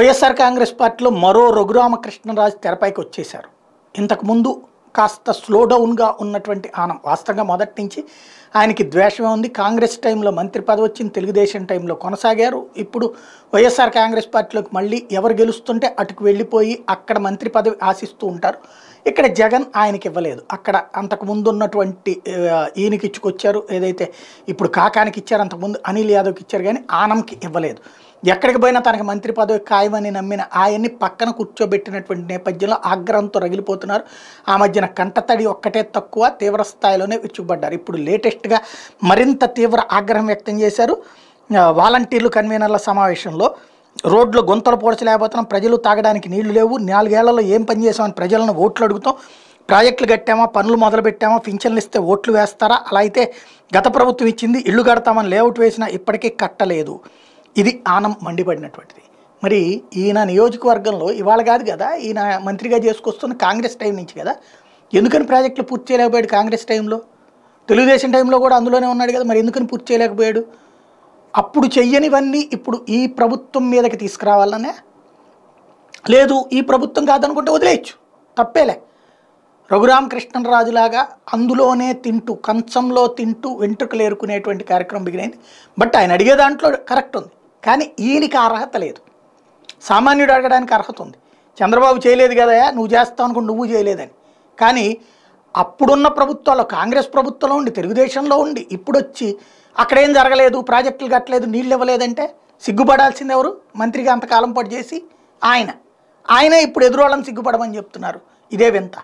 వైఎస్ఆర్ కాంగ్రెస్ పార్టీలో మరో రఘురామకృష్ణరాజు తెరపైకి వచ్చేశారు ఇంతకుముందు కాస్త స్లో డౌన్గా ఉన్నటువంటి ఆనం వాస్తవంగా మొదటి నుంచి ఆయనకి ద్వేషమే ఉంది కాంగ్రెస్ టైంలో మంత్రి పదవి వచ్చింది తెలుగుదేశం టైంలో కొనసాగారు ఇప్పుడు వైఎస్ఆర్ కాంగ్రెస్ పార్టీలోకి మళ్ళీ ఎవరు గెలుస్తుంటే అటుకు వెళ్ళిపోయి అక్కడ మంత్రి పదవి ఆశిస్తూ ఉంటారు ఇక్కడ జగన్ ఆయనకి ఇవ్వలేదు అక్కడ అంతకుముందు ఉన్నటువంటి ఈయనకి ఇచ్చుకొచ్చారు ఏదైతే ఇప్పుడు కాకానికి ఇచ్చారు అంతకుముందు అనిల్ యాదవ్కి ఇచ్చారు కానీ ఆనంకి ఇవ్వలేదు ఎక్కడికి పోయినా తనకి మంత్రి పదవి ఖాయమని నమ్మిన ఆయన్ని పక్కన కూర్చోబెట్టినటువంటి నేపథ్యంలో ఆగ్రహంతో రగిలిపోతున్నారు ఆ మధ్యన కంటతడి ఒక్కటే తక్కువ తీవ్ర స్థాయిలోనే విచ్చుపడ్డారు ఇప్పుడు లేటెస్ట్గా మరింత తీవ్ర ఆగ్రహం వ్యక్తం చేశారు వాలంటీర్లు కన్వీనర్ల సమావేశంలో రోడ్లు గుంతలు పోడ్చలేకపోతున్నాం ప్రజలు తాగడానికి నీళ్లు లేవు నాలుగేళ్లలో ఏం పని చేసామని ప్రజలను ఓట్లు అడుగుతాం ప్రాజెక్టులు కట్టామా పనులు మొదలు పెట్టామా పింఛన్లు ఇస్తే ఓట్లు వేస్తారా అలా అయితే గత ప్రభుత్వం ఇచ్చింది ఇల్లు కడతామని లేఅవుట్ వేసినా ఇప్పటికీ కట్టలేదు ఇది ఆనం మండిపడినటువంటిది మరి ఈయన నియోజకవర్గంలో ఇవాళ కాదు కదా ఈయన మంత్రిగా చేసుకొస్తున్న కాంగ్రెస్ టైం నుంచి కదా ఎందుకని ప్రాజెక్టులు పూర్తి చేయలేకపోయాడు కాంగ్రెస్ టైంలో తెలుగుదేశం టైంలో కూడా అందులోనే ఉన్నాడు కదా మరి ఎందుకని పూర్తి చేయలేకపోయాడు అప్పుడు చెయ్యనివన్నీ ఇప్పుడు ఈ ప్రభుత్వం మీదకి తీసుకురావాలనే లేదు ఈ ప్రభుత్వం కాదనుకుంటే వదిలేయచ్చు తప్పేలే లాగా అందులోనే తింటూ కంచంలో తింటూ వెంట్రుకలు ఏరుకునేటువంటి కార్యక్రమం బిగినైంది బట్ ఆయన అడిగే దాంట్లో కరెక్ట్ ఉంది కానీ ఈయనకి అర్హత లేదు సామాన్యుడు అడగడానికి అర్హత ఉంది చంద్రబాబు చేయలేదు కదా నువ్వు చేస్తావు అనుకుంటే నువ్వు చేయలేదని కానీ అప్పుడున్న ప్రభుత్వాలు కాంగ్రెస్ ప్రభుత్వంలో ఉండి తెలుగుదేశంలో ఉండి ఇప్పుడు వచ్చి అక్కడేం జరగలేదు ప్రాజెక్టులు కట్టలేదు నీళ్ళు ఇవ్వలేదంటే సిగ్గుపడాల్సింది ఎవరు మంత్రిగా అంతకాలం పాటు చేసి ఆయన ఆయనే ఇప్పుడు ఎదురోళ్ళని సిగ్గుపడమని చెప్తున్నారు ఇదే వింత